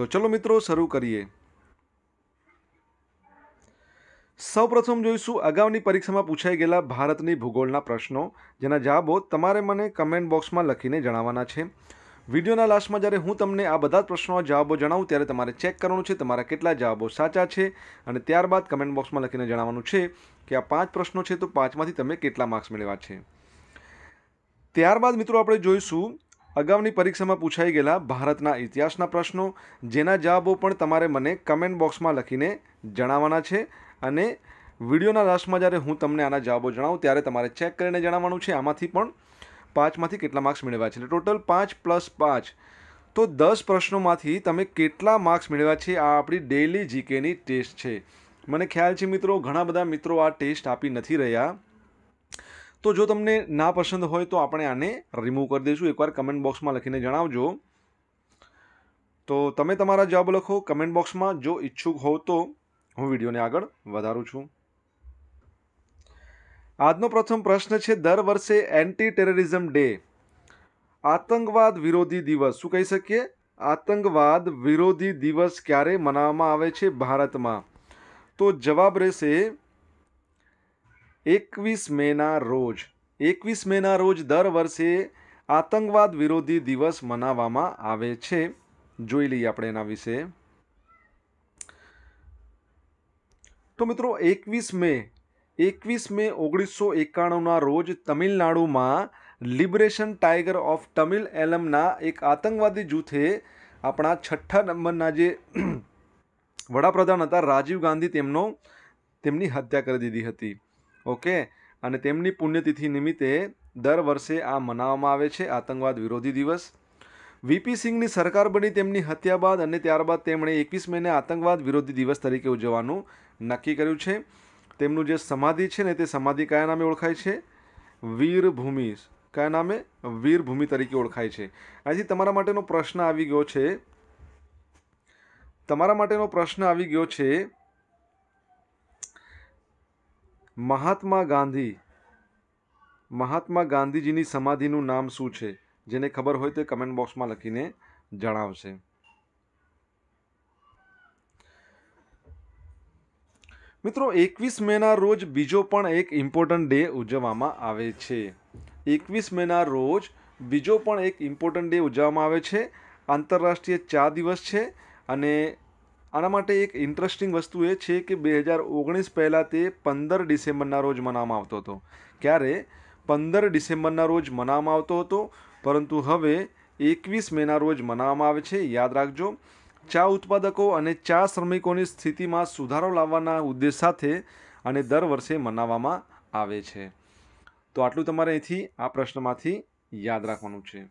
તો ચલો મિત્રો શરૂ કરીએ સૌપ્રથમ જોઈશું અગાઉની પરીક્ષામાં પૂછાઈ ગયેલા ભારતની ભૂગોળના પ્રશ્નો જેના જવાબો તમારે મને કમેન્ટ બોક્સમાં લખીને જણાવવાના છે વિડીયોના લાસ્ટમાં જ્યારે હું તમને આ બધા જ પ્રશ્નોના જવાબો જણાવું ત્યારે તમારે ચેક કરવાનું છે તમારા કેટલા જવાબો સાચા છે અને ત્યારબાદ કમેન્ટ બોક્સમાં લખીને જણાવવાનું છે કે આ પાંચ પ્રશ્નો છે તો પાંચમાંથી તમે કેટલા માર્ક્સ મેળવ્યા છે ત્યારબાદ મિત્રો આપણે જોઈશું અગાઉની પરીક્ષામાં પૂછાઈ ગયેલા ભારતના ઇતિહાસના પ્રશ્નો જેના જવાબો પણ તમારે મને કમેન્ટ બોક્સમાં લખીને જણાવવાના છે અને વિડીયોના લાસ્ટમાં જ્યારે હું તમને આના જવાબો જણાવું ત્યારે તમારે ચેક કરીને જણાવવાનું છે આમાંથી પણ પાંચમાંથી કેટલા માર્ક્સ મેળવ્યા છે એટલે ટોટલ પાંચ પ્લસ પાંચ તો દસ પ્રશ્નોમાંથી તમે કેટલા માર્ક્સ મેળવ્યા છે આ આપણી ડેઇલી જીકેની ટેસ્ટ છે મને ખ્યાલ છે મિત્રો ઘણા બધા મિત્રો આ ટેસ્ટ આપી નથી રહ્યા તો જો તમને ના પસંદ હોય તો આપણે આને રિમૂવ કરી દઈશું એકવાર કમેન્ટ બોક્સમાં લખીને જણાવજો તો તમે તમારા જવાબ લખો કમેન્ટ બોક્સમાં જો ઈચ્છુક હોવ તો હું વિડીયોને આગળ વધારું છું આજનો પ્રથમ પ્રશ્ન છે દર વર્ષે એન્ટી ટેરરિઝમ ડે આતંકવાદ વિરોધી દિવસ શું કહી શકીએ આતંકવાદ વિરોધી દિવસ ક્યારે મનાવવામાં આવે છે ભારતમાં તો જવાબ રહેશે એકવીસ મેના રોજ એકવીસ મેના રોજ દર વર્ષે આતંકવાદ વિરોધી દિવસ મનાવવામાં આવે છે જોઈ લઈએ આપણે એના વિશે તો મિત્રો એકવીસ મે એકવીસ મે ઓગણીસો એકાણુંના રોજ તમિલનાડુમાં લિબરેશન ટાઈગર ઓફ તમિલ એલમના એક આતંકવાદી જૂથે આપણા છઠ્ઠા નંબરના જે વડાપ્રધાન હતા રાજીવ ગાંધી તેમનો તેમની હત્યા કરી દીધી હતી ઓકે અને તેમની પુણ્યતિથિ નિમિત્તે દર વર્ષે આ મનાવવામાં આવે છે આતંકવાદ વિરોધી દિવસ વીપી સિંઘની સરકાર બની તેમની હત્યા બાદ અને ત્યારબાદ તેમણે એકવીસ મેને આતંકવાદ વિરોધી દિવસ તરીકે ઉજવવાનું નક્કી કર્યું છે તેમનું જે સમાધિ છે ને તે સમાધિ કયા નામે ઓળખાય છે વીરભૂમિ કયા નામે વીરભૂમિ તરીકે ઓળખાય છે આથી તમારા માટેનો પ્રશ્ન આવી ગયો છે તમારા માટેનો પ્રશ્ન આવી ગયો છે મહાત્મા ગાંધી મહાત્મા ગાંધીજીની સમાધિનું નામ શું છે જેને ખબર હોય તે કમેન્ટ બોક્સમાં લખીને જણાવશે મિત્રો એકવીસ મેના રોજ બીજો પણ એક ઇમ્પોર્ટન્ટ ડે ઉજવવામાં આવે છે એકવીસ મેના રોજ બીજો પણ એક ઇમ્પોર્ટન્ટ ડે ઉજવવામાં આવે છે આંતરરાષ્ટ્રીય ચા દિવસ છે અને આના માટે એક ઇન્ટરેસ્ટિંગ વસ્તુ એ છે કે બે હજાર ઓગણીસ પહેલાં તે પંદર ડિસેમ્બરના રોજ મનાવવામાં આવતો હતો ક્યારે પંદર ડિસેમ્બરના રોજ મનાવવામાં આવતો હતો પરંતુ હવે એકવીસ મેના રોજ મનાવવામાં આવે છે યાદ રાખજો ચા ઉત્પાદકો અને ચા શ્રમિકોની સ્થિતિમાં સુધારો લાવવાના ઉદ્દેશ સાથે અને દર વર્ષે મનાવવામાં આવે છે તો આટલું તમારે અહીંથી આ પ્રશ્નમાંથી યાદ રાખવાનું છે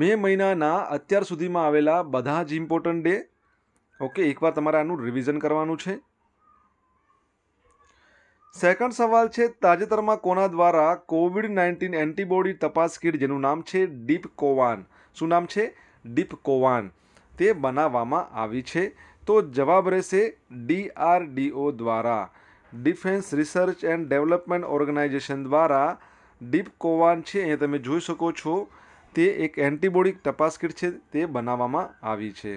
મે મહિનાના અત્યાર સુધીમાં આવેલા બધા જ ઇમ્પોર્ટન્ટ ડે ઓકે એકવાર તમારે આનું રિવિઝન કરવાનું છે સેકન્ડ સવાલ છે તાજેતરમાં કોના દ્વારા કોવિડ નાઇન્ટીન એન્ટીબોડી તપાસ કીટ જેનું નામ છે ડીપ કોવાન શું નામ છે ડીપ કોવાન તે બનાવવામાં આવી છે તો જવાબ રહેશે ડીઆરડીઓ દ્વારા defence research and development organisation દ્વારા ડીપ કોવાન છે અહીંયા તમે જોઈ શકો છો તે એક એન્ટીબોડીક તપાસ કીટ છે તે બનાવવામાં આવી છે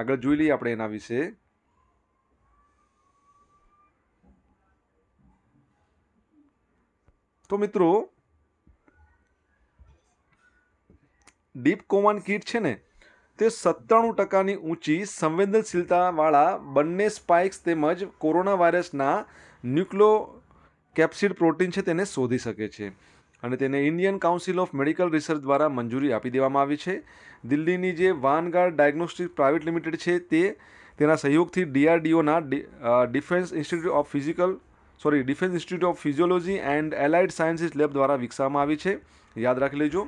આગળ જોઈ લઈએ આપણે એના વિશે તો મિત્રો ડીપ કોમાન કીટ છે ને તે સત્તાણું ટકાની ઊંચી સંવેદનશીલતાવાળા બંને સ્પાઇક્સ તેમજ કોરોના વાયરસના ન્યુક્લો કેપ્સિડ પ્રોટીન છે તેને શોધી શકે છે અને તેને Indian council of medical research દ્વારા મંજૂરી આપી દેવામાં આવી છે દિલ્હીની જે વાનગાર્ડ ડાયગ્નોસ્ટિક પ્રાઇવેટ લિમિટેડ છે તે તેના સહયોગથી ડીઆરડીઓના defence institute of physical sorry defence institute of physiology and allied sciences lab દ્વારા વિકસાવવામાં આવી છે યાદ રાખી લેજો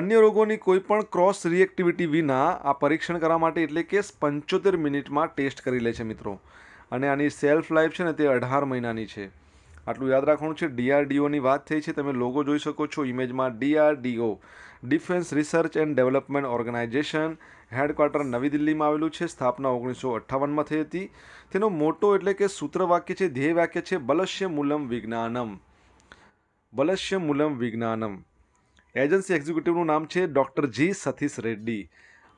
અન્ય રોગોની કોઈપણ ક્રોસ રિએક્ટિવિટી વિના આ પરીક્ષણ કરવા માટે એટલે કે પંચોતેર મિનિટમાં ટેસ્ટ કરી લે છે મિત્રો અને આની સેલ્ફ લાઈફ છે ને તે અઢાર મહિનાની છે આટલું યાદ રાખવાનું છે ડીઆરડીઓની વાત થઈ છે તમે લોગો જોઈ શકો છો ઇમેજમાં DRDO defence research and development organisation headquarter નવી દિલ્હીમાં આવેલું છે સ્થાપના ઓગણીસો અઠ્ઠાવનમાં થઈ હતી તેનો મોટો એટલે કે સૂત્રવાક્ય છે ધ્યેય વાક્ય છે બલશ્ય મૂલમ વિજ્ઞાનમ બલશ્ય મૂલમ વિજ્ઞાનમ એજન્સી એક્ઝિક્યુટિવનું નામ છે ડૉક્ટર જી સતીશ રેડ્ડી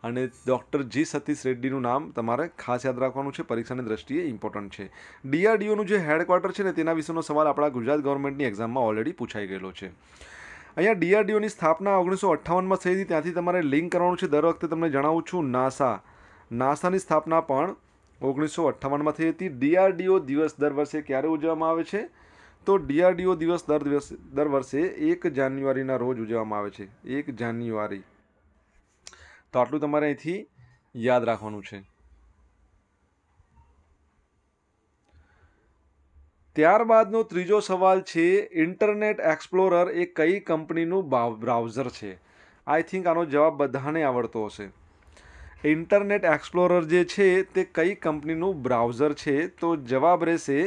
અને ડૉક્ટર જી સતીશ રેડ્ડીનું નામ તમારે ખાસ યાદ રાખવાનું છે પરીક્ષાની દ્રષ્ટિએ ઇમ્પોર્ટન્ટ છે ડીઆરડીઓનું જે હેડક્વાર્ટર છે ને તેના વિશેનો સવાલ આપણા ગુજરાત ગવર્મેન્ટની એક્ઝામમાં ઓલરેડી પૂછાઈ ગયેલો છે અહીંયા ડીઆરડીઓની સ્થાપના ઓગણીસો અઠ્ઠાવનમાં થઈ હતી ત્યાંથી તમારે લિંક કરવાનું છે દર વખતે તમને જણાવું છું નાસા નાસાની સ્થાપના પણ ઓગણીસો અઠ્ઠાવનમાં થઈ હતી ડીઆરડીઓ દિવસ દર વર્ષે ક્યારે ઉજવવામાં આવે છે તો ડીઆરડીઓ દિવસ દર દિવસ દર વર્ષે એક જાન્યુઆરીના રોજ ઉજવવામાં આવે છે એક જાન્યુઆરી તો આટલું તમારે અહીંથી યાદ રાખવાનું છે ત્યારબાદનો ત્રીજો સવાલ છે ઇન્ટરનેટ એક્સપ્લોરર એ કઈ કંપનીનું બ્રાઉઝર છે આઈ થિંક આનો જવાબ બધાને આવડતો હશે ઇન્ટરનેટ એક્સપ્લોરર જે છે તે કઈ કંપનીનું બ્રાઉઝર છે તો જવાબ રહેશે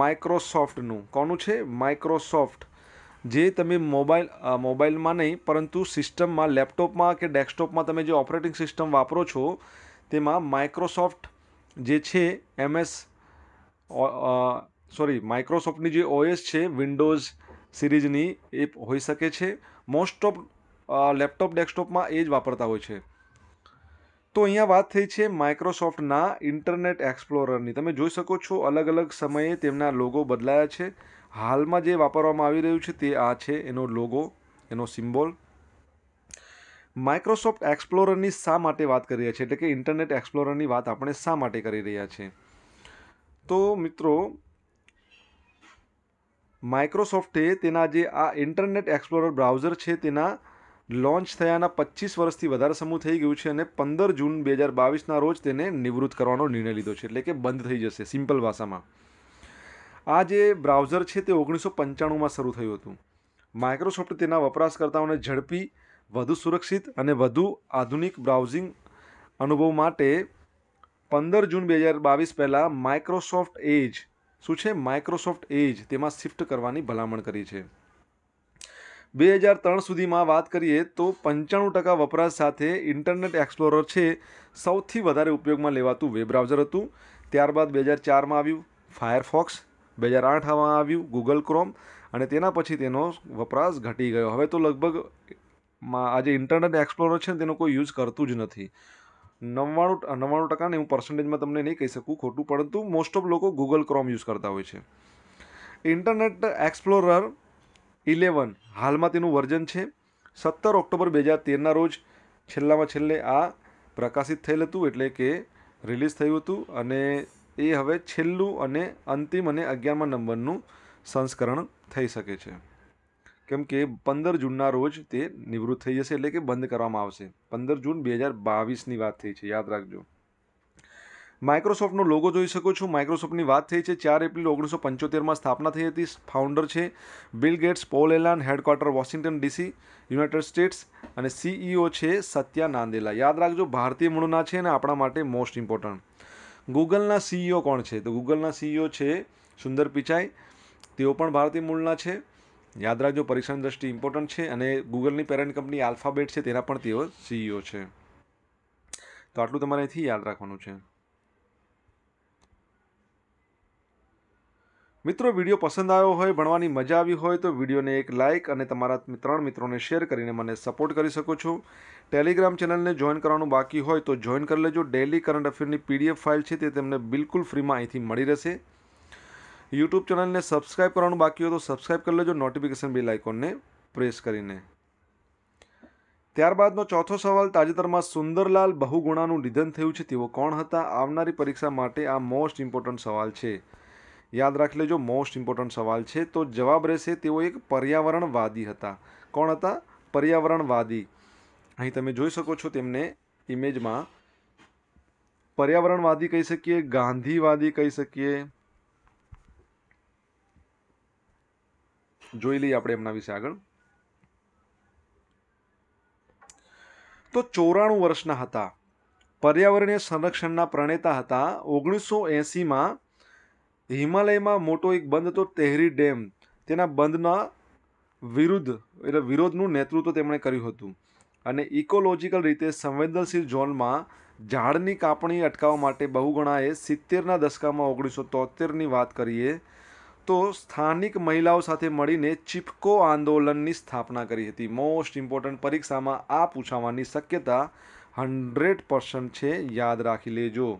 માઇક્રોસોફ્ટનું કોનું છે માઇક્રોસોફ્ટ જે તમે મોબાઈલ મોબાઈલમાં નહીં પરંતુ સિસ્ટમમાં લેપટોપમાં કે ડેસ્કટોપમાં તમે જે ઓપરેટિંગ સિસ્ટમ વાપરો છો તેમાં માઇક્રોસોફ્ટ જે છે એમએસ સોરી માઇક્રોસોફ્ટની જે ઓએસ છે વિન્ડોઝ સિરીઝની એ હોઈ શકે છે મોસ્ટ ઓફ લેપટોપ ડેસ્કટોપમાં એ જ વાપરતા હોય છે તો અહીંયા વાત થઈ છે માઇક્રોસોફ્ટના ઇન્ટરનેટ એક્સપ્લોરરની તમે જોઈ શકો છો અલગ અલગ સમયે તેમના લોગો બદલાયા છે હાલમાં જે વાપરવામાં આવી રહ્યું છે તે આ છે એનો લોગો એનો સિમ્બોલ માઇક્રોસોફ્ટ એક્સપ્લોરરની શા માટે વાત કરી રહ્યા છે એટલે કે ઇન્ટરનેટ એક્સપ્લોરરની વાત આપણે શા માટે કરી રહ્યા છે તો મિત્રો માઇક્રોસોફ્ટે તેના જે આ ઇન્ટરનેટ એક્સપ્લોરર બ્રાઉઝર છે તેના લોન્ચ થયાના પચીસ વર્ષથી વધારે સમૂહ થઈ ગયું છે અને પંદર જૂન બે હજાર બાવીસના રોજ તેને નિવૃત્ત કરવાનો નિર્ણય લીધો છે એટલે કે બંધ થઈ જશે સિમ્પલ ભાષામાં આ જે બ્રાઉઝર છે તે ઓગણીસો પંચાણુંમાં શરૂ થયું હતું માઇક્રોસોફ્ટ તેના વપરાશકર્તાઓને ઝડપી વધુ સુરક્ષિત અને વધુ આધુનિક બ્રાઉઝિંગ અનુભવ માટે પંદર જૂન બે હજાર બાવીસ પહેલાં માઇક્રોસોફ્ટ એજ શું છે માઇક્રોસોફ્ટ એજ તેમાં શિફ્ટ કરવાની ભલામણ કરી છે બે હજાર ત્રણ સુધીમાં વાત કરીએ તો પંચાણું ટકા વપરાશ સાથે ઇન્ટરનેટ એક્સપ્લોરર છે સૌથી વધારે ઉપયોગમાં લેવાતું વેબ બ્રાઉઝર હતું ત્યારબાદ બે હજાર ચારમાં આવ્યું ફાયરફોક્સ બે હજાર આઠ આમાં આવ્યું ગૂગલ ક્રોમ અને તેના પછી તેનો વપરાશ ઘટી ગયો હવે તો લગભગ માં આજે ઇન્ટરનેટ એક્સપ્લોરર છે તેનો કોઈ યુઝ કરતું જ નથી નવ્વાણું નવ્વાણું ટકા ને હું પર્સન્ટેજમાં તમને નહીં કહી શકું ખોટું પરંતુ મોસ્ટ ઓફ લોકો ગૂગલ ક્રોમ યુઝ કરતા હોય છે ઇન્ટરનેટ એક્સપ્લોરર ઇલેવન હાલમાં તેનું વર્ઝન છે સત્તર ઓક્ટોબર બે હજાર તેરના રોજ છેલ્લામાં છેલ્લે આ પ્રકાશિત થયેલ હતું એટલે કે રિલીઝ થયું હતું અને એ હવે છેલ્લું અને અંતિમ અને અગિયારમા નંબરનું સંસ્કરણ થઈ શકે છે કેમ કે પંદર જૂનના રોજ તે નિવૃત્ત થઈ જશે એટલે કે બંધ કરવામાં આવશે પંદર જૂન બે હજાર બાવીસની વાત થઈ છે યાદ રાખજો માઇક્રોસોફ્ટનો લોગો જોઈ શકો છો માઇક્રોસોફ્ટની વાત થઈ છે ચાર એપ્રિલ ઓગણીસો પંચોતેરમાં સ્થાપના થઈ હતી ફાઉન્ડર છે Bill Gates Paul Allen headquarter Washington DC United States અને સીઈઓ છે સત્યા નાંદેલા યાદ રાખજો ભારતીય મૂળના છે અને આપણા માટે મોસ્ટ ઇમ્પોર્ટન્ટ ગૂગલના સીઈઓ કોણ છે તો ગૂગલના સીઈઓ છે સુંદર પિચાઈ તેઓ પણ ભારતીય મૂળના છે યાદ રાખજો પરીક્ષાની દ્રષ્ટિ ઇમ્પોર્ટન્ટ છે અને ગૂગલની પેરેન્ટ કંપની આલ્ફાબેટ છે તેના પણ તેઓ સીઈઓ છે તો આટલું તમારે અહીંથી યાદ રાખવાનું છે મિત્રો વિડીયો પસંદ આવ્યો હોય ભણવાની મજા આવી હોય તો વિડીયોને એક લાઇક અને તમારા ત્રણ મિત્રોને શેર કરીને મને સપોર્ટ કરી શકો છો ટેલિગ્રામ ચેનલને જોઈન કરવાનું બાકી હોય તો જોઈન કરી લેજો ડેલી કરંટ અફેરની પીડીએફ ફાઇલ છે તે તમને બિલકુલ ફ્રીમાં અહીંથી મળી રહેશે યુટ્યુબ ચેનલને સબસ્ક્રાઇબ કરવાનું બાકી હોય તો સબસ્ક્રાઇબ કરી લેજો નોટિફિકેશન બેલ આઇકોનને પ્રેસ કરીને ત્યારબાદનો ચોથો સવાલ તાજેતરમાં સુંદરલાલ બહુગુણાનું નિધન થયું છે તેઓ કોણ હતા આવનારી પરીક્ષા માટે આ મોસ્ટ ઇમ્પોર્ટન્ટ સવાલ છે યાદ રાખી લેજો મોસ્ટ ઇમ્પોર્ટન્ટ સવાલ છે તો જવાબ રહેશે તેઓ એક પર્યાવરણવાદી હતા કોણ હતા પર્યાવરણવાદી અહીં તમે જોઈ શકો છો તેમને ઇમેજમાં પર્યાવરણવાદી કહી શકીએ ગાંધીવાદી કહી શકીએ જોઈ લઈએ આપણે એમના વિશે આગળ તો ચોરાણું વર્ષના હતા પર્યાવરણીય સંરક્ષણના પ્રણેતા હતા ઓગણીસો એંસીમાં હિમાલયમાં મોટો એક બંધ હતો તેહરી ડેમ તેના બંધના વિરુદ્ધ એટલે વિરોધનું નેતૃત્વ તેમણે કર્યું હતું અને ઇકોલોજીકલ રીતે સંવેદનશીલ ઝોનમાં ઝાડની કાપણી અટકાવવા માટે બહુગણાએ સિત્તેરના દશકામાં ઓગણીસો તોતેરની વાત કરીએ તો સ્થાનિક મહિલાઓ સાથે મળીને ચિપકો આંદોલનની સ્થાપના કરી હતી મોસ્ટ ઇમ્પોર્ટન્ટ પરીક્ષામાં આ પૂછાવાની શક્યતા હંડ્રેડ પર્સન્ટ છે યાદ રાખી લેજો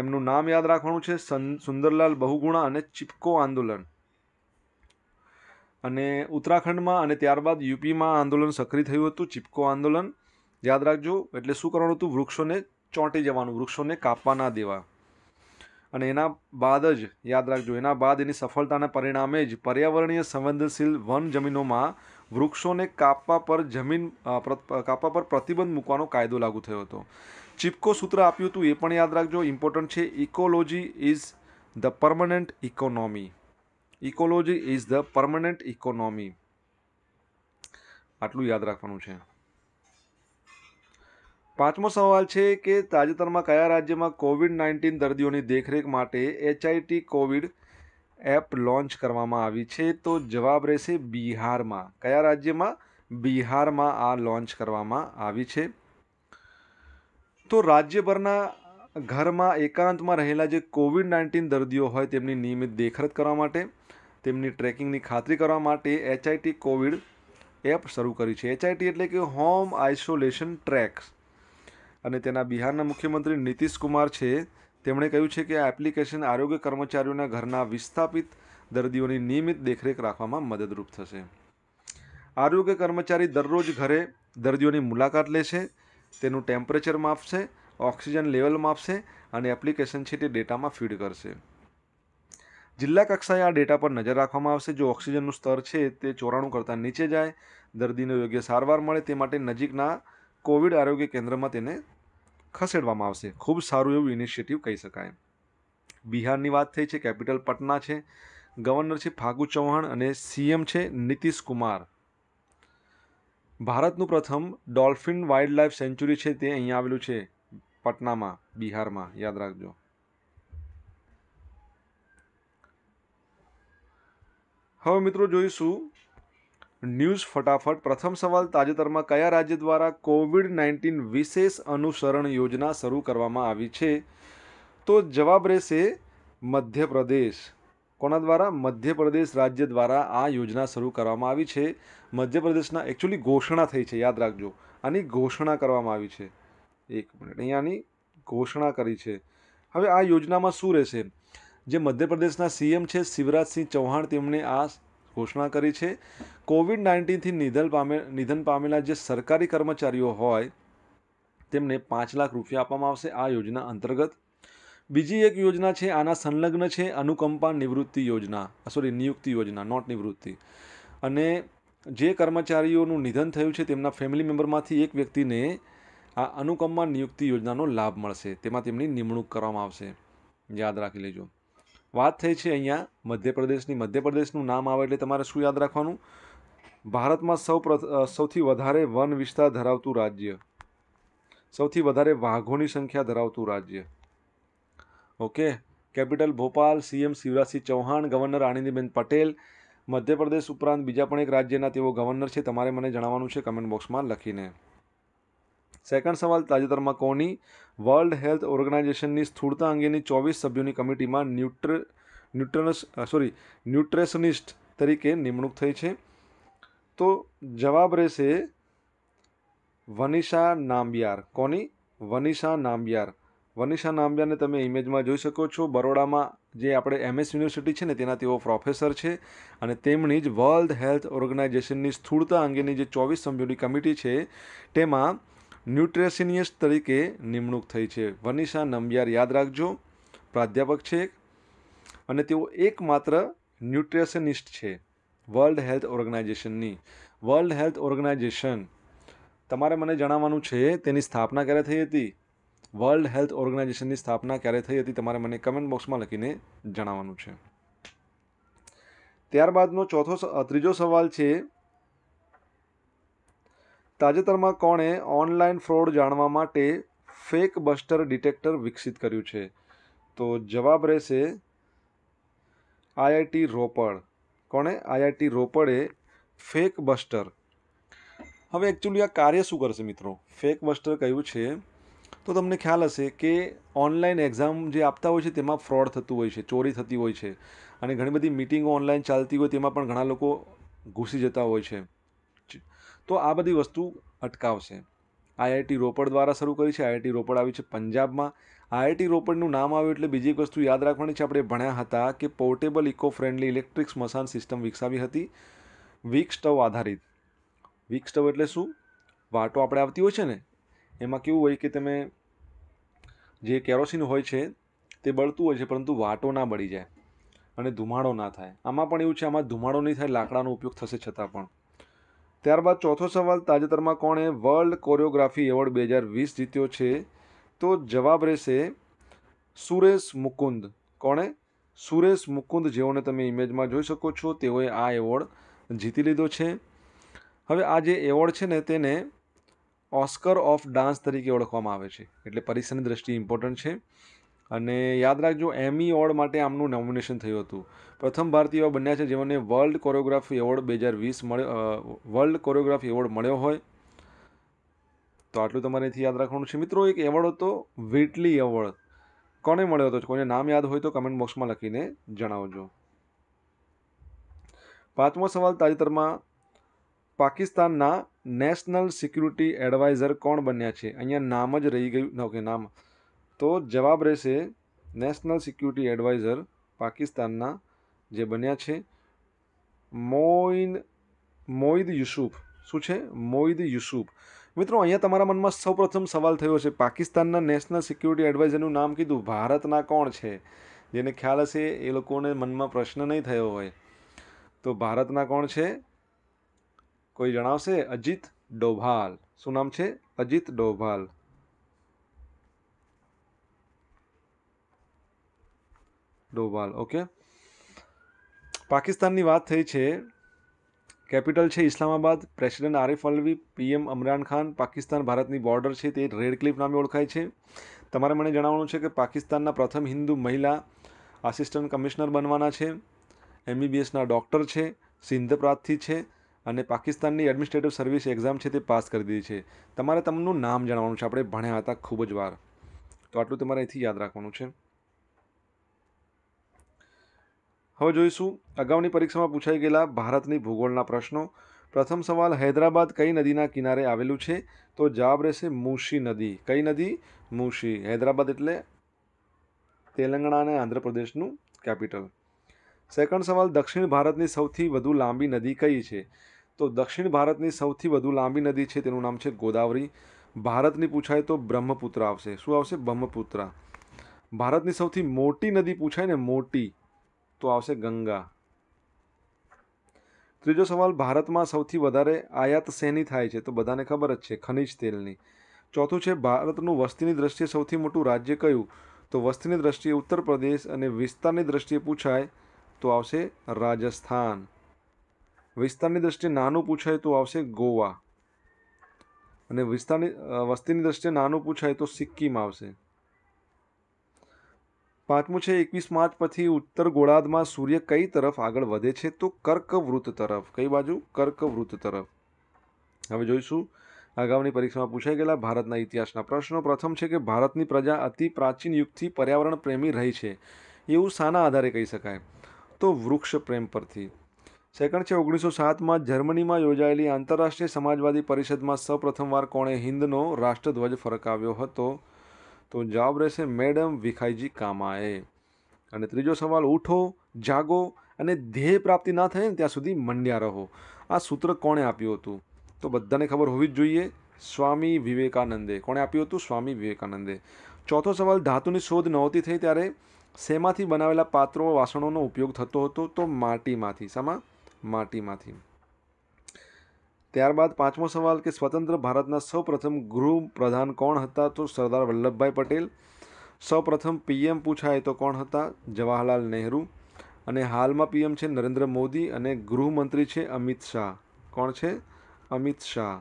એમનું નામ યાદ રાખવાનું છે સુંદરલાલ બહુગુણા અને ચિપકો આંદોલન અને ઉત્તરાખંડમાં અને ત્યારબાદ યુપીમાં આંદોલન સક્રિય થયું હતું ચિપકો આંદોલન યાદ રાખજો એટલે શું કરવાનું હતું વૃક્ષોને ચોંટી જવાનું વૃક્ષોને કાપવા ના દેવા અને એના બાદ જ યાદ રાખજો એના બાદ એની સફળતાના પરિણામે જ પર્યાવરણીય સંવેદનશીલ વન જમીનોમાં વૃક્ષોને કાપવા પર જમીન કાપવા પર પ્રતિબંધ મૂકવાનો કાયદો લાગુ થયો હતો ચિપકો સૂત્ર આપ્યું હતું એ પણ યાદ રાખજો ઇમ્પોર્ટન્ટ છે ecology is the permanent economy ecology is the permanent economy આટલું યાદ રાખવાનું છે પાંચમો સવાલ છે કે તાજેતરમાં કયા રાજ્યમાં કોવિડ નાઇન્ટીન દર્દીઓની દેખરેખ માટે એચઆઈટી કોવિડ એપ લોન્ચ કરવામાં આવી છે તો જવાબ રહેશે બિહારમાં કયા રાજ્યમાં બિહારમાં આ લોન્ચ કરવામાં આવી છે તો રાજ્યભરના ઘરમાં એકાંતમાં રહેલા જે કોવિડ નાઇન્ટીન દર્દીઓ હોય તેમની નિયમિત દેખરેખ કરવા માટે તેમની ટ્રેકિંગની ખાતરી કરવા માટે એચઆઈટી કોવિડ એપ શરૂ કરી છે એચઆઈટી એટલે કે હોમ આઇસોલેશન ટ્રેક્સ અને તેના બિહારના મુખ્યમંત્રી નીતિશ કુમાર છે તેમણે કહ્યું છે કે આ એપ્લિકેશન આરોગ્ય કર્મચારીઓના ઘરના વિસ્થાપિત દર્દીઓની નિયમિત દેખરેખ રાખવામાં મદદરૂપ થશે આરોગ્ય કર્મચારી દરરોજ ઘરે દર્દીઓની મુલાકાત લેશે છે તેનું ટેમ્પરેચર માપશે ઓક્સિજન લેવલ માપશે અને એપ્લિકેશન છે તે ડેટામાં ફીડ કરશે જિલ્લા કક્ષાએ આ ડેટા પર નજર રાખવામાં આવશે જો ઓક્સિજનનું સ્તર છે તે ચોરાણું કરતાં નીચે જાય દર્દીને યોગ્ય સારવાર મળે તે માટે નજીકના કોવિડ આરોગ્ય કેન્દ્રમાં તેને ખસેડવામાં આવશે ખૂબ સારું એવું ઇનિશિયેટિવ કહી શકાય બિહારની વાત થઈ છે કેપિટલ પટના છે ગવર્નર છે ફાગુ ચૌહાણ અને સીએમ છે નીતિશ કુમાર ભારતનું પ્રથમ ડોલ્ફિન વાઇલ્ડ લાઇફ સેન્ચુરી છે તે અહીંયા આવેલું છે પટનામાં બિહારમાં યાદ રાખજો હવે મિત્રો જોઈશું ન્યૂઝ ફટાફટ પ્રથમ સવાલ તાજેતરમાં કયા રાજ્ય દ્વારા કોવિડ નાઇન્ટીન વિશેષ અનુસરણ યોજના શરૂ કરવામાં આવી છે તો જવાબ રહેશે મધ્યપ્રદેશ કોના દ્વારા મધ્યપ્રદેશ રાજ્ય દ્વારા આ યોજના શરૂ કરવામાં આવી છે મધ્યપ્રદેશના એકચ્યુઅલી ઘોષણા થઈ છે યાદ રાખજો આની ઘોષણા કરવામાં આવી છે એક મિનિટ અહીંયાની ઘોષણા કરી છે હવે આ યોજનામાં શું રહેશે જે મધ્યપ્રદેશના સીએમ છે શિવરાજસિંહ ચૌહાણ તેમણે આ ઘોષણા કરી છે કોવિડ નાઇન્ટીનથી નિધન પામે નિધન પામેલા જે સરકારી કર્મચારીઓ હોય તેમને પાંચ લાખ રૂપિયા આપવામાં આવશે આ યોજના અંતર્ગત બીજી એક યોજના છે આના સંલગ્ન છે અનુકંપા નિવૃત્તિ યોજના સોરી નિયુક્તિ યોજના નોટ નિવૃત્તિ અને જે કર્મચારીઓનું નિધન થયું છે તેમના ફેમિલી મેમ્બરમાંથી એક વ્યક્તિને આ અનુકંપા નિયુક્તિ યોજનાનો લાભ મળશે તેમાં તેમની નિમણૂક કરવામાં આવશે યાદ રાખી લેજો વાત થઈ છે અહીંયા મધ્યપ્રદેશની મધ્યપ્રદેશનું નામ આવે એટલે તમારે શું યાદ રાખવાનું ભારતમાં સૌ સૌથી વધારે વન વિસ્તાર ધરાવતું રાજ્ય સૌથી વધારે વાઘોની સંખ્યા ધરાવતું રાજ્ય okay capital Bhopal CM Shivraj Singh Chouhan governor Anandiben Patel Madhya Pradesh ઉપરાંત બીજા પણ એક રાજ્યના તેઓ ગવર્નર છે તમારે મને જણાવવાનું છે કમેન્ટ બોક્સમાં લખીને સેકન્ડ સવાલ તાજેતરમાં કોની વર્લ્ડ હેલ્થ ઓર્ગેનાઇઝેશનની સ્થૂળતા અંગેની ચોવીસ સભ્યોની કમિટીમાં ન્યુટ્ર ન્યુટ્રનસ સોરી ન્યુટ્રેશનિસ્ટ તરીકે નિમણૂક થઈ છે તો જવાબ રહેશે વનિષા નામ્બિયાર કોની વનિષા નામ્બિયાર વનિષા નામ્યાને તમે ઇમેજમાં જોઈ શકો છો બરોડામાં જે આપણે એમએસ યુનિવર્સિટી છે ને તેના તેઓ પ્રોફેસર છે અને તેમની જ વર્લ્ડ હેલ્થ ઓર્ગેનાઇઝેશનની સ્થૂળતા અંગેની જે ચોવીસ સભ્યોની કમિટી છે તેમાં ન્યુટ્રેશનિયસ તરીકે નિમણૂક થઈ છે વનિષા નમ્યાર યાદ રાખજો પ્રાધ્યાપક છે અને તેઓ એકમાત્ર ન્યુટ્રેશનિસ્ટ છે વર્લ્ડ હેલ્થ ઓર્ગેનાઇઝેશનની વર્લ્ડ હેલ્થ ઓર્ગેનાઇઝેશન તમારે મને જણાવવાનું છે તેની સ્થાપના ક્યારે થઈ હતી વર્લ્ડ હેલ્થ ઓર્ગેનાઇઝેશનની સ્થાપના ક્યારે થઈ હતી તમારે મને કમેન્ટ બોક્સમાં લખીને જણાવવાનું છે ત્યારબાદનો ચોથો ત્રીજો સવાલ છે તાજેતરમાં કોણે ઓનલાઈન ફ્રોડ જાણવા માટે ફેક બસ્ટર ડિટેક્ટર વિકસિત કર્યું છે તો જવાબ રહેશે આઈઆઈટી રોપડ કોણે આઈઆઈટી રોપડે ફેક બસ્ટર હવે એકચ્યુઅલી આ કાર્ય શું કરશે મિત્રો ફેક બસ્ટર કયું છે તો તમને ખ્યાલ હશે કે ઓનલાઈન એક્ઝામ જે આપતા હોય છે તેમાં ફ્રોડ થતું હોય છે ચોરી થતી હોય છે અને ઘણી બધી મિટિંગો ઓનલાઈન ચાલતી હોય તેમાં પણ ઘણા લોકો ઘૂસી જતા હોય છે તો આ બધી વસ્તુ અટકાવશે આઈઆઈટી રોપડ દ્વારા શરૂ કરી છે આઈઆઈટી રોપડ આવી છે પંજાબમાં આઈઆઈટી રોપડનું નામ આવ્યું એટલે બીજી એક વસ્તુ યાદ રાખવાની છે આપણે ભણ્યા હતા કે પોર્ટેબલ ઇકો ફ્રેન્ડલી ઇલેક્ટ્રિક સ્મશાન સિસ્ટમ વિકસાવી હતી વીક સ્ટવ આધારિત વીક સ્ટવ એટલે શું વાટો આપણે આવતી હોય છે ને એમાં કેવું હોય કે તમે જે કેરોસીન હોય છે તે બળતું હોય છે પરંતુ વાટો ના બળી જાય અને ધુમાડો ના થાય આમાં પણ એવું છે આમાં ધુમાડો નહીં થાય લાકડાનો ઉપયોગ થશે છતાં પણ ત્યારબાદ ચોથો સવાલ તાજેતરમાં કોણે વર્લ્ડ કોરિયોગ્રાફી એવોર્ડ બે હજાર વીસ જીત્યો છે તો જવાબ રહેશે સુરેશ મુકુંદ કોણે સુરેશ મુકુંદ જેઓને તમે ઇમેજમાં જોઈ શકો છો તેઓએ આ એવોર્ડ જીતી લીધો છે હવે આ જે એવોર્ડ છે ને તેને ઓસ્કર ઓફ ડાન્સ તરીકે ઓળખવામાં આવે છે એટલે પરીક્ષાની દ્રષ્ટિએ ઇમ્પોર્ટન્ટ છે અને યાદ રાખજો એમી એવોર્ડ માટે આમનું નોમિનેશન થયું હતું પ્રથમ ભારતીય બન્યા છે જેમને વર્લ્ડ કોરિયોગ્રાફી એવોર્ડ બે હજાર વીસ મળ્યો વર્લ્ડ કોરિયોગ્રાફી એવોર્ડ મળ્યો હોય તો આટલું તમારેથી યાદ રાખવાનું છે મિત્રો એક એવોર્ડ હતો વેટલી એવોર્ડ કોને મળ્યો હતો કોઈને નામ યાદ હોય તો કમેન્ટ બોક્સમાં લખીને જણાવજો પાંચમો સવાલ તાજેતરમાં પાકિસ્તાનના નેશનલ સિક્યુરિટી એડવાઇઝર કોણ બન્યા છે અહીંયા નામ જ રહી ગયું ઓકે નામ તો જવાબ રહેશે નેશનલ સિક્યુરિટી એડવાઇઝર પાકિસ્તાનના જે બન્યા છે મોઇન મોઇદ યુસુફ શું છે મોઇદ યુસુફ મિત્રો અહીંયા તમારા મનમાં સૌપ્રથમ સવાલ થયો છે પાકિસ્તાનના નેશનલ સિક્યુરિટી એડવાઇઝરનું નામ કીધું ભારતના કોણ છે જેને ખ્યાલ હશે એ લોકોને મનમાં પ્રશ્ન નહીં થયો હોય તો ભારતના કોણ છે કોઈ જણાવશે અજીત ડોભાલ શું નામ છે અજીત ડોભાલ ડોભાલ ઓકે પાકિસ્તાનની વાત થઈ છે કેપિટલ છે ઇસ્લામાબાદ પ્રેસિડેન્ટ આરિફ અલવી પીએમ અમરાન ખાન પાકિસ્તાન ભારતની બોર્ડર છે તે રેડ ક્લિફ નામે ઓળખાય છે તમારે મને જણાવવાનું છે કે પાકિસ્તાનના પ્રથમ હિન્દુ મહિલા આસિસ્ટન્ટ કમિશનર બનવાના છે એમબીબીએસના ડૉક્ટર છે સિંધ પ્રાર્થી છે અને પાકિસ્તાનની એડમિનિસ્ટ્રેટિવ સર્વિસ એક્ઝામ છે તે પાસ કરી દીધી છે તમારે તમનું નામ જણાવવાનું છે આપણે ભણ્યા હતા ખૂબ જ વાર તો આટલું તમારે અહીંથી યાદ રાખવાનું છે હવે જોઈશું અગાઉની પરીક્ષામાં પૂછાઈ ગયેલા ભારતની ભૂગોળના પ્રશ્નો પ્રથમ સવાલ હૈદરાબાદ કઈ નદીના કિનારે આવેલું છે તો જવાબ રહેશે મુશી નદી કઈ નદી મુશી હૈદરાબાદ એટલે તેલંગણા અને આંધ્રપ્રદેશનું કેપિટલ સેકન્ડ સવાલ દક્ષિણ ભારતની સૌથી વધુ લાંબી નદી કઈ છે તો દક્ષિણ ભારતની સૌથી વધુ લાંબી નદી છે તેનું નામ છે ગોદાવરી ભારતની પૂછાય તો બ્રહ્મપુત્ર આવશે શું આવશે બ્રહ્મપુત્રા ભારતની સૌથી મોટી નદી પૂછાય ને મોટી તો આવશે ગંગા ત્રીજો સવાલ ભારતમાં સૌથી વધારે આયાત શેની થાય છે તો બધાને ખબર જ છે ખનિજ તેલની ચોથું છે ભારતનું વસ્તીની દ્રષ્ટિએ સૌથી મોટું રાજ્ય કયું તો વસ્તીની દ્રષ્ટિએ ઉત્તર પ્રદેશ અને વિસ્તારની દ્રષ્ટિએ પૂછાય તો આવશે રાજસ્થાન વિસ્તારની દ્રષ્ટિએ નાનું પૂછાય તો આવશે ગોવા અને વિસ્તારની વસ્તીની દ્રષ્ટિએ નાનું પૂછાય તો સિક્કિમ આવશે પાંચમું છે એકવીસ માર્ચ પછી ઉત્તર ગોળાર્ધમાં સૂર્ય કઈ તરફ આગળ વધે છે તો કર્કવૃત્ત તરફ કઈ બાજુ કર્કવૃત્ત તરફ હવે જોઈશું આગાઉની પરીક્ષામાં પૂછાઈ ગયેલા ભારતના ઇતિહાસના પ્રશ્નો પ્રથમ છે કે ભારતની પ્રજા અતિ પ્રાચીન યુગથી પર્યાવરણ પ્રેમી રહી છે એવું શાના આધારે કહી શકાય તો વૃક્ષ પ્રેમ પરથી સેકન્ડ છે ઓગણીસો સાતમાં જર્મનીમાં યોજાયેલી આંતરરાષ્ટ્રીય સમાજવાદી પરિષદમાં સૌ સૌપ્રથમવાર કોણે હિન્દનો રાષ્ટ્રધ્વજ ફરકાવ્યો હતો તો જવાબ રહેશે મેડમ વિખાઈજી કામાએ અને ત્રીજો સવાલ ઉઠો જાગો અને ધ્યેય પ્રાપ્તિ ના થાય ને ત્યાં સુધી મંડ્યા રહો આ સૂત્ર કોણે આપ્યું હતું તો બધાને ખબર હોવી જ જોઈએ સ્વામી વિવેકાનંદે કોણે આપ્યું હતું સ્વામી વિવેકાનંદે ચોથો સવાલ ધાતુની શોધ નહોતી થઈ ત્યારે શેમાંથી બનાવેલા પાત્રો વાસણોનો ઉપયોગ થતો હતો તો માટીમાંથી શામાં માટીમાંથી ત્યારબાદ પાંચમો સવાલ કે સ્વતંત્ર ભારતના સૌપ્રથમ ગૃહ પ્રધાન કોણ હતા તો સરદાર વલ્લભભાઈ પટેલ સૌપ્રથમ પીએમ પૂછાય તો કોણ હતા જવાહરલાલ નહેરુ અને હાલમાં પીએમ છે નરેન્દ્ર મોદી અને ગૃહમંત્રી છે અમિત શાહ કોણ છે અમિત શાહ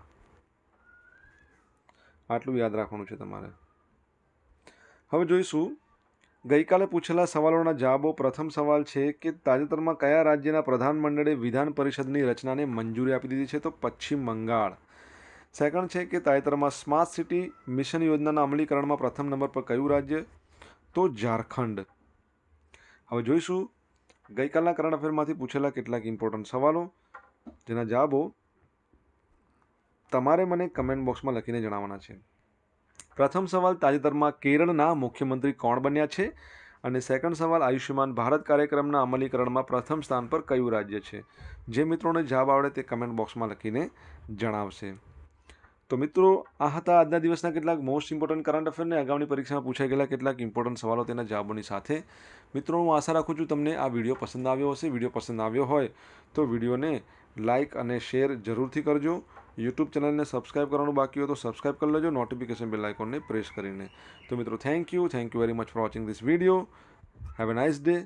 આટલું યાદ રાખવાનું છે તમારે હવે જોઈશું ગઈકાલે પૂછેલા સવાલોના જવાબો પ્રથમ સવાલ છે કે તાજેતરમાં કયા રાજ્યના પ્રધાનમંડળે વિધાન પરિષદની રચનાને મંજૂરી આપી દીધી છે તો પશ્ચિમ બંગાળ સેકન્ડ છે કે તાજેતરમાં સ્માર્ટ સિટી મિશન યોજનાના અમલીકરણમાં પ્રથમ નંબર પર કયું રાજ્ય તો ઝારખંડ હવે જોઈશું ગઈકાલના કરંટ અફેરમાંથી પૂછેલા કેટલાક ઇમ્પોર્ટન્ટ સવાલો જેના જવાબો તમારે મને કમેન્ટ બોક્સમાં લખીને જણાવવાના છે પ્રથમ સવાલ તાજેતરમાં કેરળના મુખ્યમંત્રી કોણ બન્યા છે અને સેકન્ડ સવાલ આયુષ્યમાન ભારત કાર્યક્રમના અમલીકરણમાં પ્રથમ સ્થાન પર કયું રાજ્ય છે જે મિત્રોને જવાબ આવડે તે કમેન્ટ બોક્સમાં લખીને જણાવશે તો મિત્રો આ હતા આજના દિવસના કેટલાક મોસ્ટ ઇમ્પોર્ટન્ટ કરંટ અફેરને અગાઉની પરીક્ષામાં પૂછાઈ ગયેલા કેટલાક ઇમ્પોર્ટન્ટ સવાલો તેના જવાબોની સાથે મિત્રો હું આશા રાખું છું તમને આ વિડીયો પસંદ આવ્યો હશે વિડીયો પસંદ આવ્યો હોય તો વિડીયોને લાઇક અને શેર જરૂરથી કરજો યુટ્યુબ ચેનલને સબસ્ક્રાઇબ કરવાનું બાકી હોય તો સબસ્ક્રાઈબ કરી લેજો નોટિફિકેશન બેલ આઇકોનને પ્રેસ કરીને તો મિત્રો thank you thank you very much for watching this video have a nice day